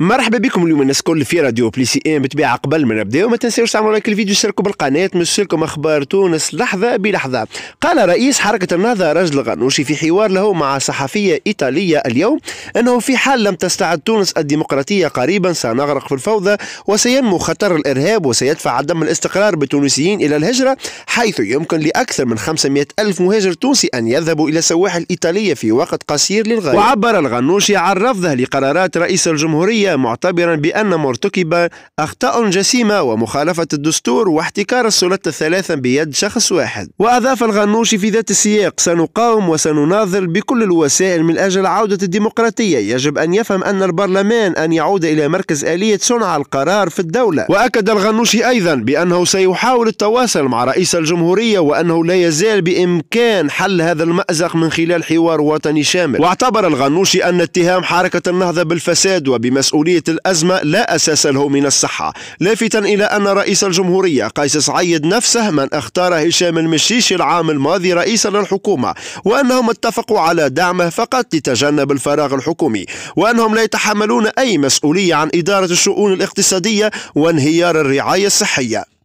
مرحبا بكم اليوم الناس الكل في راديو بليسي ام بتبيع قبل ما نبداو ما تنساوش تعملوا لايك الفيديو شاركوا بالقناه نمشي لكم اخبار تونس لحظه بلحظه قال رئيس حركه النهضه رجل غنوشي في حوار له مع صحفيه ايطاليه اليوم انه في حال لم تستعد تونس الديمقراطيه قريبا سنغرق في الفوضى وسينمو خطر الارهاب وسيدفع عدم الاستقرار بالتونسيين الى الهجره حيث يمكن لاكثر من 500 الف مهاجر تونسي ان يذهبوا الى السواحل الايطاليه في وقت قصير للغايه وعبر الغنوشي عن رفضه لقرارات رئيس الجمهوريه معتبرا بأن مرتكب أخطاء جسيمة ومخالفة الدستور واحتكار السلطة الثلاثة بيد شخص واحد وأضاف الغنوشي في ذات السياق سنقاوم وسنناضل بكل الوسائل من أجل عودة الديمقراطية يجب أن يفهم أن البرلمان أن يعود إلى مركز آلية صنع القرار في الدولة وأكد الغنوشي أيضا بأنه سيحاول التواصل مع رئيس الجمهورية وأنه لا يزال بإمكان حل هذا المأزق من خلال حوار وطني شامل واعتبر الغنوشي أن اتهام حركة النهضة بالفساد وبمسؤولية مسؤولية الأزمة لا أساس له من الصحة لافتا إلى أن رئيس الجمهورية قيس سعيد نفسه من اختار هشام المشيشي العام الماضي رئيسا للحكومة وأنهم اتفقوا على دعمه فقط لتجنب الفراغ الحكومي وأنهم لا يتحملون أي مسؤولية عن إدارة الشؤون الاقتصادية وانهيار الرعاية الصحية